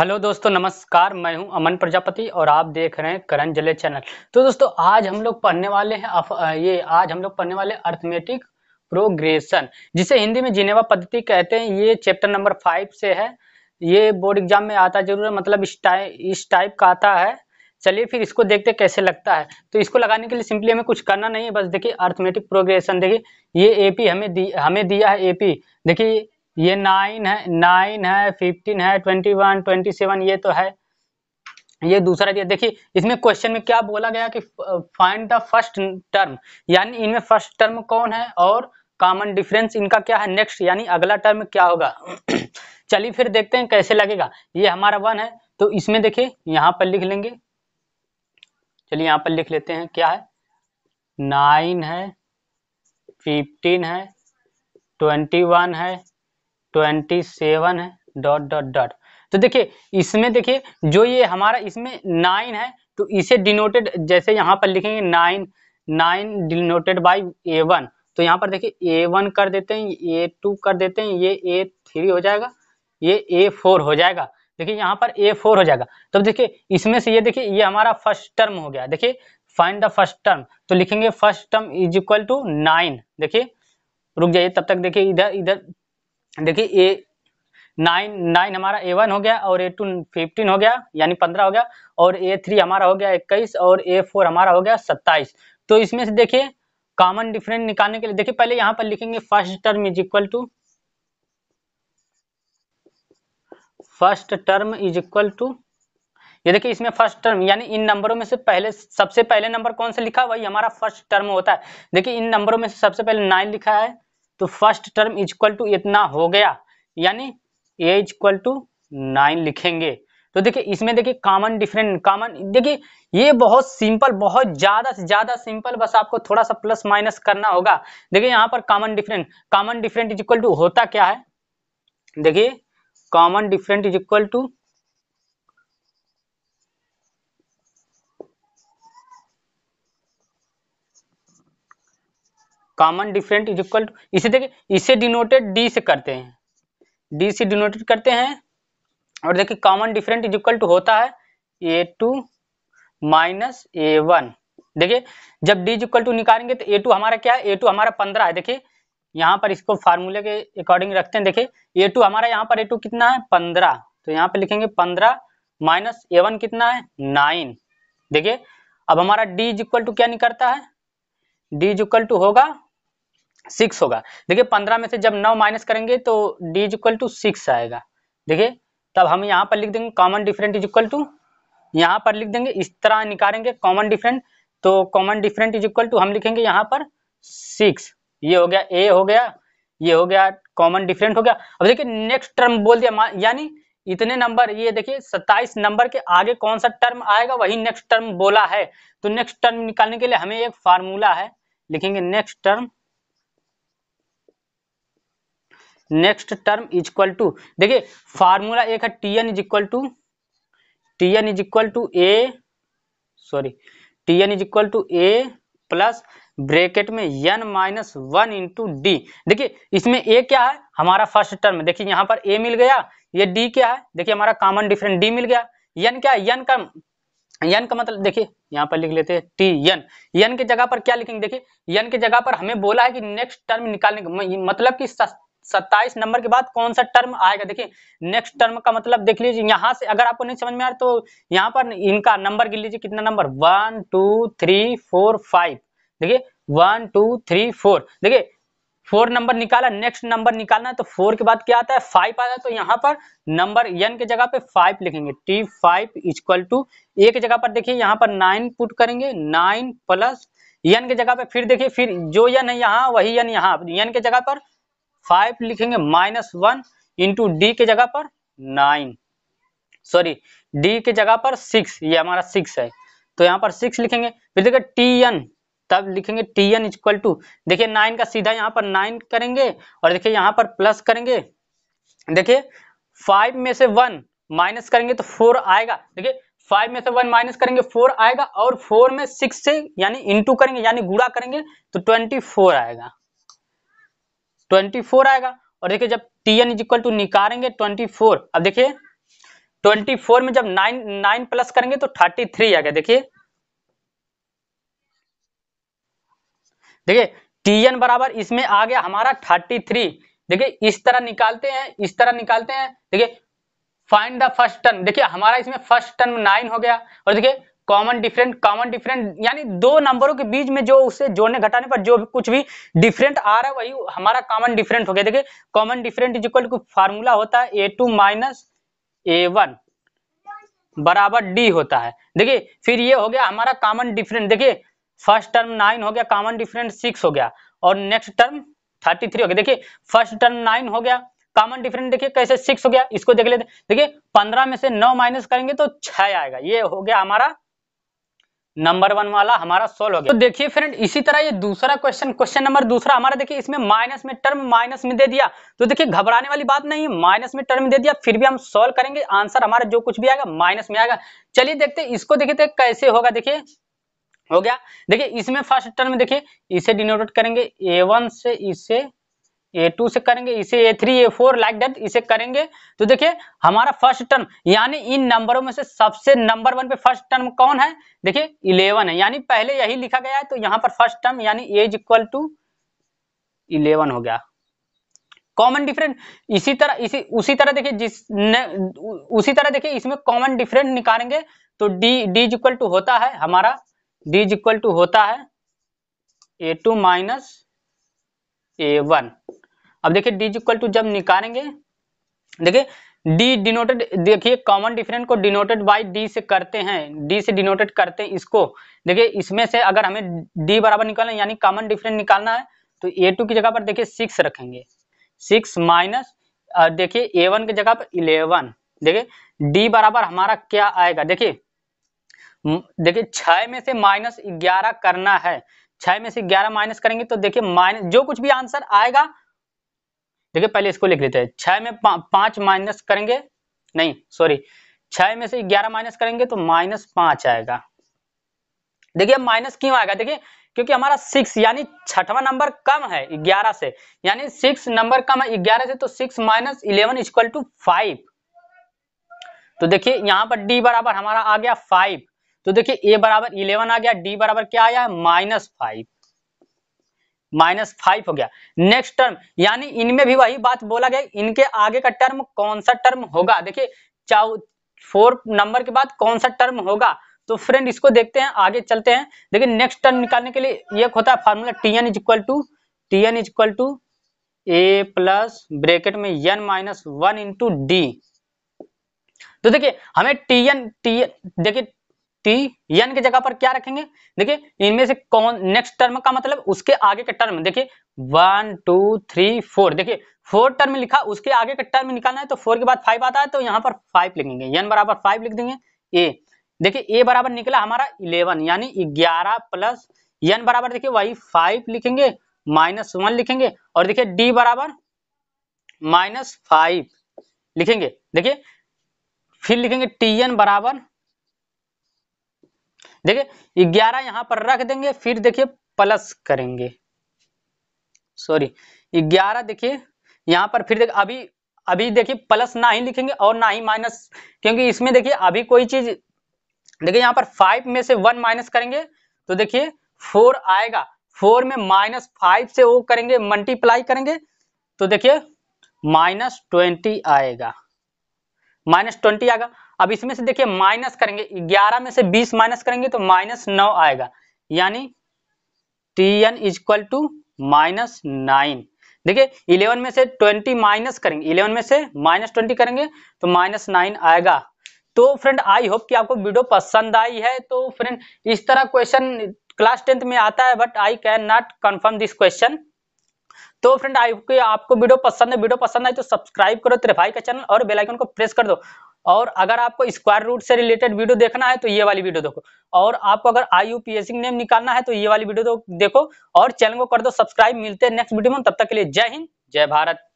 hello दोस्तों नमस्कार मैं हूं अमन प्रजापति और आप देख रहे हैं करण जले चैनल तो दोस्तों आज हम लोग पढ़ने वाले हैं ये आज हम लोग पढ़ने वाले अर्थमेटिक प्रोग्रेशन जिसे हिंदी में जिनेवा पद्धति कहते हैं ये चैप्टर नंबर फाइव से है ये बोर्ड एग्जाम में आता जरूर है मतलब इस टाइप इस टाइप का आता है चलिए फिर इसको देखते कैसे लगता है तो इसको लगाने के लिए सिंपली हमें कुछ करना नहीं है बस देखिए अर्थमेटिक प्रोग्रेशन देखिए ये एपी हमें दी हमें दिया है एपी देखिए ये नाइन है नाइन है फिफ्टीन है ट्वेंटी वन ट्वेंटी सेवन ये तो है ये दूसरा दिया देखिए इसमें क्वेश्चन में क्या बोला गया कि फाइंड द फर्स्ट टर्म यानी इनमें फर्स्ट टर्म कौन है और कॉमन डिफरेंस इनका क्या है नेक्स्ट यानी अगला टर्म क्या होगा चलिए फिर देखते हैं कैसे लगेगा ये हमारा वन है तो इसमें देखिए यहाँ पर लिख लेंगे चलिए यहाँ पर लिख लेते हैं क्या है नाइन है फिफ्टीन है ट्वेंटी वन है ट्वेंटी सेवन है डॉट डॉट डॉट तो देखिए इसमें देखिए जो ये हमारा इसमें नाइन है तो इसे डिनोटेड जैसे यहाँ पर लिखेंगे nine nine denoted by A one तो यहाँ पर देखिए ए वन कर देते हैं ए टू कर देते हैं ये ए थ्री हो जाएगा ये ए फोर हो जाएगा देखिए यहाँ पर ए फोर हो जाएगा तो देखिए इसमें से ये देखिए ये हमारा फर्स्ट टर्म हो गया देखिए फाइंड द फर्स्ट टर्म तो लिखेंगे first term is equal to nine देखिए रुक जाइए तब तक देखिए इधर इधर देखिए ए नाइन नाइन हमारा ए वन हो गया और ए टू फिफ्टीन हो गया यानी पंद्रह हो गया और ए थ्री हमारा हो गया इक्कीस और ए फोर हमारा हो गया सत्ताईस तो इसमें से देखिए कॉमन डिफरेंस निकालने के लिए देखिए पहले यहाँ पर लिखेंगे first term is equal to first term is equal to ये देखिए इसमें फर्स्ट टर्म यानी इन नंबरों में से पहले सबसे पहले नंबर कौन सा लिखा वही हमारा फर्स्ट टर्म होता है देखिए इन नंबरों में से सबसे पहले नाइन लिखा है तो फर्स्ट टर्म इक्वल टू इतना हो गया यानी ए इक्वल टू नाइन लिखेंगे तो देखिए इसमें देखिए कॉमन डिफरेंट कॉमन देखिए ये बहुत सिंपल बहुत ज़्यादा से ज़्यादा सिंपल बस आपको थोड़ा सा प्लस माइनस करना होगा देखिए यहाँ पर common different common different is equal to होता क्या है देखिए common different is equal to common different is equal to इसे देखिए इसे डिनोटेड डी से करते हैं डी से डिनोटेड करते हैं और देखिए common different is equal to होता है A two minus A one देखिए जब डी इक्वल टू निकालेंगे तो ए टू हमारा क्या है ए टू हमारा पंद्रह है देखिए यहाँ पर इसको फार्मूले के अकॉर्डिंग रखते हैं देखिए ए टू हमारा यहाँ पर ए टू कितना है पंद्रह तो यहाँ पर लिखेंगे पंद्रह माइनस ए वन कितना है नाइन देखिए अब हमारा डी इज इक्वल टू क्या निकलता है डी इक्वल टू होगा सिक्स होगा देखिए पंद्रह में से जब नौ माइनस करेंगे तो D is equal to six आएगा देखिए तब हम यहाँ पर लिख देंगे common different is equal to यहाँ पर लिख देंगे इस तरह निकालेंगे कॉमन डिफरेंट तो common different is equal to हम लिखेंगे यहाँ पर सिक्स ये हो गया ए हो गया ये हो गया कॉमन डिफरेंट हो गया अब देखिए नेक्स्ट टर्म बोल दिया यानी इतने नंबर ये देखिए सत्ताईस नंबर के आगे कौन सा टर्म आएगा वही नेक्स्ट टर्म बोला है तो नेक्स्ट टर्म निकालने के लिए हमें एक फार्मूला है लिखेंगे next term next term is equal to देखिए फार्मूला एक है T N is equal to T N is equal to A sorry T N is equal to A plus bracket में N minus one into D देखिए इसमें ए क्या है हमारा first term देखिए यहाँ पर ए मिल गया ये डी क्या है देखिए हमारा कॉमन डिफरेंट डी मिल गया यन क्या यन का यन का मतलब देखिए यहाँ पर लिख लेते हैं टी एन यन के जगह पर क्या लिखेंगे देखिए यन के जगह पर हमें बोला है कि नेक्स्ट टर्म निकालने का मतलब कि सत्ताईस नंबर के बाद कौन सा टर्म आएगा देखिए नेक्स्ट टर्म का मतलब देख लीजिए यहाँ से अगर आपको नहीं समझ में आ रहा तो यहाँ पर इनका नंबर गिन लीजिए कितना number one two three four five देखिए वन टू थ्री फोर देखिए फोर नंबर निकाला नेक्स्ट नंबर निकालना है तो फोर के बाद क्या आता है फाइव आता है तो यहाँ पर नंबर यन के जगह पे फाइव लिखेंगे T five equal to A के जगह पर देखिए यहाँ पर नाइन पुट करेंगे नाइन प्लस यन के जगह पे फिर देखिए फिर जो यन है यहाँ वही यन यहाँ यन के जगह पर फाइव लिखेंगे माइनस वन इंटू डी के जगह पर नाइन सॉरी डी के जगह पर सिक्स ये हमारा सिक्स है तो यहाँ पर सिक्स लिखेंगे फिर देखिए टी एन तब लिखेंगे टी एन इक्वल टू देखिए नाइन का सीधा यहाँ पर नाइन करेंगे और देखिए यहाँ पर प्लस करेंगे देखिए फाइव में से वन माइनस करेंगे तो फोर आएगा देखिए फाइव में से वन माइनस करेंगे फोर आएगा और फोर में सिक्स से यानी इंटू करेंगे यानी गुड़ा करेंगे तो ट्वेंटी फोर आएगा ट्वेंटी फोर आएगा और देखिए जब T N is equal to निकालेंगे ट्वेंटी फोर अब देखिए ट्वेंटी फोर में जब नाइन नाइन प्लस करेंगे तो थर्टी थ्री आ गया देखिए देखिए टी एन बराबर इसमें आ गया हमारा थर्टी थ्री देखिए इस तरह निकालते हैं इस तरह निकालते हैं देखिए फाइंड द फर्स्ट टर्म देखिए हमारा इसमें फर्स्ट टर्म नाइन हो गया और देखिए कॉमन डिफरेंट कॉमन डिफरेंट यानी दो नंबरों के बीच में जो उसे जोड़ने घटाने पर जो कुछ भी डिफरेंट आ रहा है वही हमारा कॉमन डिफरेंट हो गया देखिए common different is equal to formula होता है A two minus A one बराबर डी होता है देखिए फिर ये हो गया हमारा कॉमन डिफरेंट देखिए फर्स्ट टर्म नाइन हो गया कॉमन डिफरेंट सिक्स हो गया और नेक्स्ट टर्म थर्टी थ्री हो गया देखिए फर्स्ट टर्म नाइन हो गया कॉमन डिफरेंट देखिए कैसे सिक्स हो गया इसको देख लेते देखिए पंद्रह में से नौ माइनस करेंगे तो छह आएगा ये हो गया हमारा नंबर वन वाला हमारा सोल्व हो गया तो देखिए फ्रेंड इसी तरह ये दूसरा क्वेश्चन क्वेश्चन नंबर दूसरा हमारा देखिए इसमें माइनस में टर्म माइनस में दे दिया तो देखिए घबराने वाली बात नहीं है माइनस में टर्म दे दिया फिर भी हम सोल्व करेंगे आंसर हमारा जो कुछ भी आएगा माइनस में आएगा चलिए देखते इसको देखिए तो कैसे होगा देखिए हो गया देखिए इसमें फर्स्ट टर्म देखिए इसे डिनोटेट करेंगे ए वन से इसे ए टू से करेंगे इसे A three A four like that इसे करेंगे तो देखिए हमारा फर्स्ट टर्म यानी इन नंबरों में से सबसे नंबर वन पे फर्स्ट टर्म कौन है देखिए इलेवन है यानी पहले यही लिखा गया है तो यहाँ पर फर्स्ट टर्म यानी एज इक्वल टू इलेवन हो गया कॉमन डिफरेंट इसी तरह इसी उसी तरह देखिए जिस न, उसी तरह देखिए इसमें कॉमन डिफरेंट निकालेंगे तो डी डी इक्वल टू होता है हमारा डी इक्वल टू होता है A two minus A one अब देखिए डीज इक्वल टू जब निकालेंगे देखिए डी डिनोटेड देखिए कॉमन डिफरेंट को डिनोटेड बाय डी से करते हैं डी से डिनोटेड करते हैं इसको देखिए इसमें से अगर हमें डी बराबर निकालना है यानी कॉमन डिफरेंट निकालना है तो ए टू की जगह पर देखिए सिक्स रखेंगे सिक्स माइनस देखिए ए वन की जगह पर इलेवन देखिए डी बराबर हमारा क्या आएगा देखिए देखिए छह में से माइनस ग्यारह करना है छह में से ग्यारह माइनस करेंगे तो देखिए माइनस जो कुछ भी आंसर आएगा देखिए पहले इसको लिख लेते हैं छह में पा, पांच माइनस करेंगे नहीं सॉरी छह में से ग्यारह माइनस करेंगे तो माइनस पांच आएगा देखिए माइनस क्यों आएगा देखिए क्योंकि हमारा सिक्स यानी छठवा नंबर कम है ग्यारह से यानी सिक्स नंबर कम है ग्यारह से तो six minus eleven equal to five तो देखिए यहाँ पर डी बराबर हमारा आ गया फाइव तो देखिए ए बराबर इलेवन आ गया डी बराबर क्या आया माइनस फाइव माइनस फाइव हो गया नेक्स्ट टर्म यानी इनमें भी वही बात बोला गया इनके आगे का टर्म कौन सा टर्म होगा देखिए चाउ फोर नंबर के बाद कौन सा टर्म होगा तो फ्रेंड इसको देखते हैं आगे चलते हैं देखिए नेक्स्ट टर्म निकालने के लिए एक होता है formula T N is equal to T N is equal to A plus bracket में N minus one into D तो देखिए हमें टी एन टी देखिए टी एन की जगह पर क्या रखेंगे देखिए इनमें से कौन नेक्स्ट टर्म का मतलब उसके आगे का टर्म देखिए वन टू थ्री फोर देखिए फोर टर्म लिखा उसके आगे का टर्म निकालना है तो फोर के बाद फाइव आता है तो यहाँ पर फाइव लिखेंगे एन बराबर फाइव लिख देंगे ए देखिए ए बराबर निकला हमारा इलेवन यानी ग्यारह प्लस एन बराबर देखिए वही फाइव लिखेंगे माइनस वन लिखेंगे और देखिए डी बराबर माइनस फाइव लिखेंगे देखिए फिर लिखेंगे टी एन बराबर देखिए ग्यारह यहां पर रख देंगे फिर देखिए प्लस करेंगे सॉरी ग्यारह देखिए यहां पर फिर देख अभी अभी देखिए प्लस ना ही लिखेंगे और ना ही माइनस क्योंकि इसमें देखिए अभी कोई चीज देखिए यहां पर फाइव में से वन माइनस करेंगे तो देखिए फोर आएगा फोर में माइनस फाइव से वो करेंगे मल्टीप्लाई करेंगे तो देखिए माइनस ट्वेंटी आएगा माइनस ट्वेंटी आएगा अब इसमें से देखिए माइनस करेंगे ग्यारह में से बीस माइनस करेंगे तो माइनस नौ आएगा यानी T N equal to minus nine देखिये इलेवन में से ट्वेंटी माइनस करेंगे इलेवन में से माइनस ट्वेंटी करेंगे तो माइनस नाइन आएगा तो फ्रेंड आई होप कि आपको वीडियो पसंद आई है तो फ्रेंड इस तरह क्वेश्चन क्लास टेंथ में आता है but I can not confirm this question तो फ्रेंड आपको आपको वीडियो पसंद है वीडियो पसंद आए तो सब्सक्राइब करो त्रिफाई का चैनल और बेल आइकन को प्रेस कर दो और अगर आपको स्क्वायर रूट से रिलेटेड वीडियो देखना है तो ये वाली वीडियो देखो और आपको अगर आई यू नेम निकालना है तो ये वाली वीडियो देखो और चैनल को कर दो सब्सक्राइब मिलते हैं नेक्स्ट वीडियो में तब तक के लिए जय हिंद जय भारत